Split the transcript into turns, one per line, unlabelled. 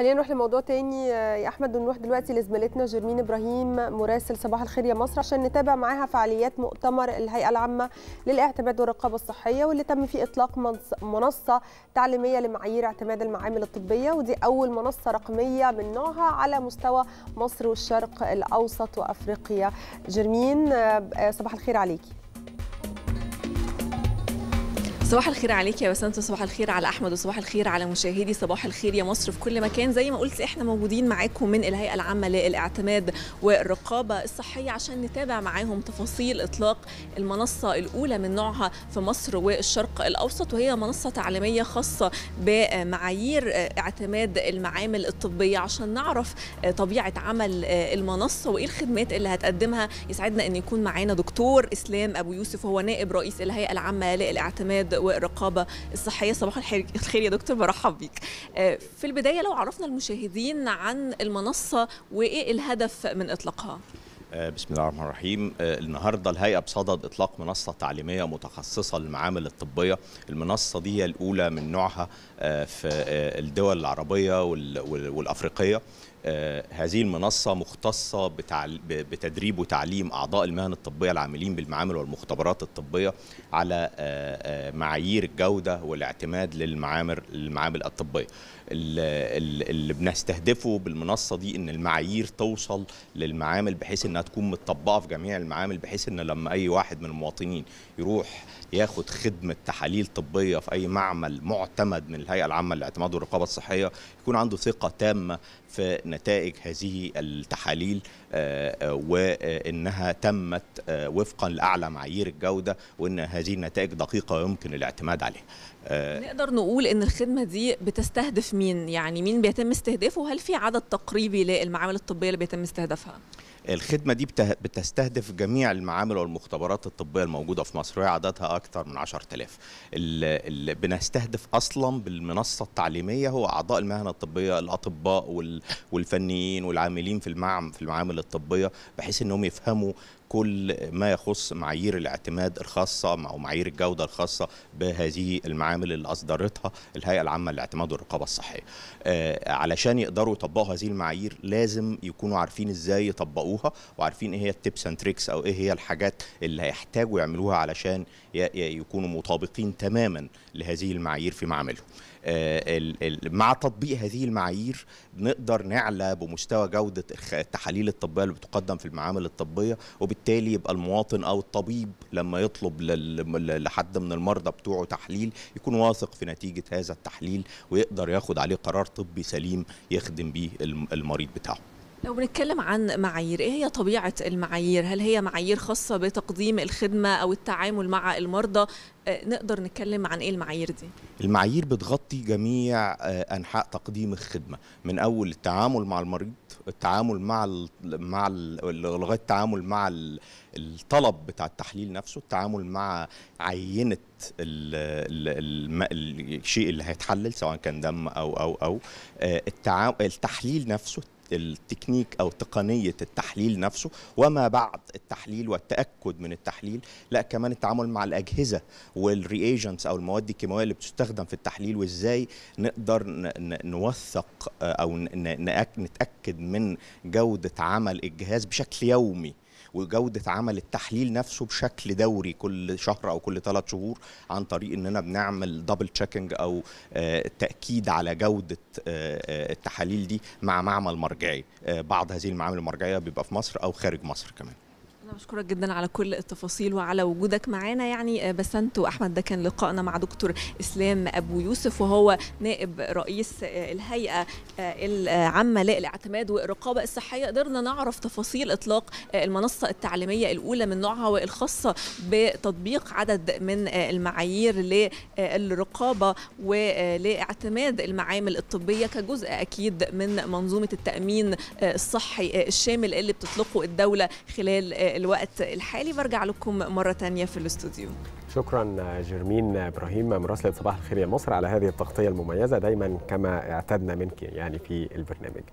خلينا نروح لموضوع تاني آه، يا احمد ونروح دلوقتي لزميلتنا جرمين ابراهيم مراسل صباح الخير يا مصر عشان نتابع معاها فعاليات مؤتمر الهيئه العامه للاعتماد والرقابه الصحيه واللي تم فيه اطلاق منصه تعليميه لمعايير اعتماد المعامل الطبيه ودي اول منصه رقميه من نوعها على مستوى مصر والشرق الاوسط وافريقيا جرمين آه، آه، صباح الخير عليكي صباح الخير عليك يا بسنت وصباح الخير على احمد وصباح الخير على مشاهدي صباح الخير يا مصر في كل مكان زي ما قلت احنا موجودين معاكم من الهيئه العامه للاعتماد والرقابه الصحيه عشان نتابع معاهم تفاصيل اطلاق المنصه الاولى من نوعها في مصر والشرق الاوسط وهي منصه تعليميه خاصه بمعايير اعتماد المعامل الطبيه عشان نعرف طبيعه عمل المنصه وايه الخدمات اللي هتقدمها يسعدنا ان يكون معانا دكتور اسلام ابو يوسف هو نائب رئيس الهيئه العامه للاعتماد والرقابه الصحيه صباح الخير يا دكتور برحب بيك آه، في البدايه لو عرفنا المشاهدين عن المنصه وايه الهدف من اطلاقها
آه، بسم الله الرحمن الرحيم آه، النهارده الهيئه بصدد اطلاق منصه تعليميه متخصصه للمعامل الطبيه المنصه دي هي الاولى من نوعها في الدول العربيه والافريقيه آه، هذه المنصة مختصة بتدريب وتعليم أعضاء المهن الطبية العاملين بالمعامل والمختبرات الطبية على آه، آه، معايير الجودة والاعتماد للمعامل المعامل الطبية اللي بنستهدفه بالمنصة دي إن المعايير توصل للمعامل بحيث إنها تكون متطبقة في جميع المعامل بحيث إن لما أي واحد من المواطنين يروح ياخد خدمة تحاليل طبية في أي معمل معتمد من الهيئة العامة للاعتماد والرقابة الصحية يكون عنده ثقة تامة في نتائج هذه التحاليل آه، آه، وانها تمت آه، وفقا لاعلى معايير الجوده وان هذه النتائج دقيقه يمكن الاعتماد عليها.
نقدر نقول ان الخدمه دي بتستهدف مين؟ يعني مين بيتم استهدافه؟ وهل في عدد تقريبي للمعامل الطبيه اللي بيتم استهدافها؟
الخدمه دي بتستهدف جميع المعامل والمختبرات الطبيه الموجوده في مصر وهي عددها اكثر من 10000 اللي بنستهدف اصلا بالمنصه التعليميه هو اعضاء المهن الطبيه الاطباء والفنيين والعاملين في المعم في المعامل الطبيه بحيث انهم يفهموا كل ما يخص معايير الاعتماد الخاصه او معايير الجوده الخاصه بهذه المعامل اللي اصدرتها الهيئه العامه للاعتماد والرقابه الصحيه آه، علشان يقدروا يطبقوا هذه المعايير لازم يكونوا عارفين ازاي يطبقوها وعارفين ايه هي التيبس اند تريكس او ايه هي الحاجات اللي هيحتاجوا يعملوها علشان يكونوا مطابقين تماما لهذه المعايير في معاملهم آه، مع تطبيق هذه المعايير نقدر نعلى بمستوى جوده التحاليل الطبيه اللي بتقدم في المعامل الطبيه وبالتالي وبالتالي يبقى المواطن او الطبيب لما يطلب لحد من المرضى بتوعه تحليل يكون واثق في نتيجه هذا التحليل ويقدر ياخد عليه قرار طبي سليم يخدم بيه المريض بتاعه
لو بنتكلم عن معايير ايه هي طبيعه المعايير هل هي معايير خاصه بتقديم الخدمه او التعامل مع المرضى آه، نقدر نتكلم عن ايه المعايير دي
المعايير بتغطي جميع آه، انحاء تقديم الخدمه من اول التعامل مع المريض التعامل مع الـ مع الـ لغايه التعامل مع الطلب بتاع التحليل نفسه التعامل مع عينه الشيء اللي هيتحلل سواء كان دم او او او آه، التحليل نفسه التكنيك او تقنيه التحليل نفسه وما بعد التحليل والتاكد من التحليل لا كمان التعامل مع الاجهزه والرياجنتس او المواد الكيماويه اللي بتستخدم في التحليل وازاي نقدر نوثق آه، او نتاكد من جوده عمل الجهاز بشكل يومي وجوده عمل التحليل نفسه بشكل دوري كل شهر او كل ثلاث شهور عن طريق اننا بنعمل دبل تشيكنج او آه، تاكيد على جوده آه، آه، التحاليل دي مع معمل مرجعي بعض هذه المعامل المرجعيه بيبقى في مصر او خارج مصر كمان
انا بشكرك جدا على كل التفاصيل وعلى وجودك معانا يعني آه، بسنت واحمد ده كان لقائنا مع دكتور اسلام ابو يوسف وهو نائب رئيس آه، الهيئه آه، العامه للاعتماد والرقابه الصحيه قدرنا نعرف تفاصيل اطلاق المنصه التعليميه الاولى من نوعها والخاصه بتطبيق عدد من المعايير للرقابه ولاعتماد المعامل الطبيه كجزء اكيد من منظومه التامين الصحي الشامل اللي بتطلقه الدوله خلال الوقت الحالي برجع لكم مرة تانية في الاستوديو
شكرا جرمين ابراهيم مراسله صباح الخير يا مصر على هذه التغطيه المميزه دايما كما اعتدنا منك يعني في البرنامج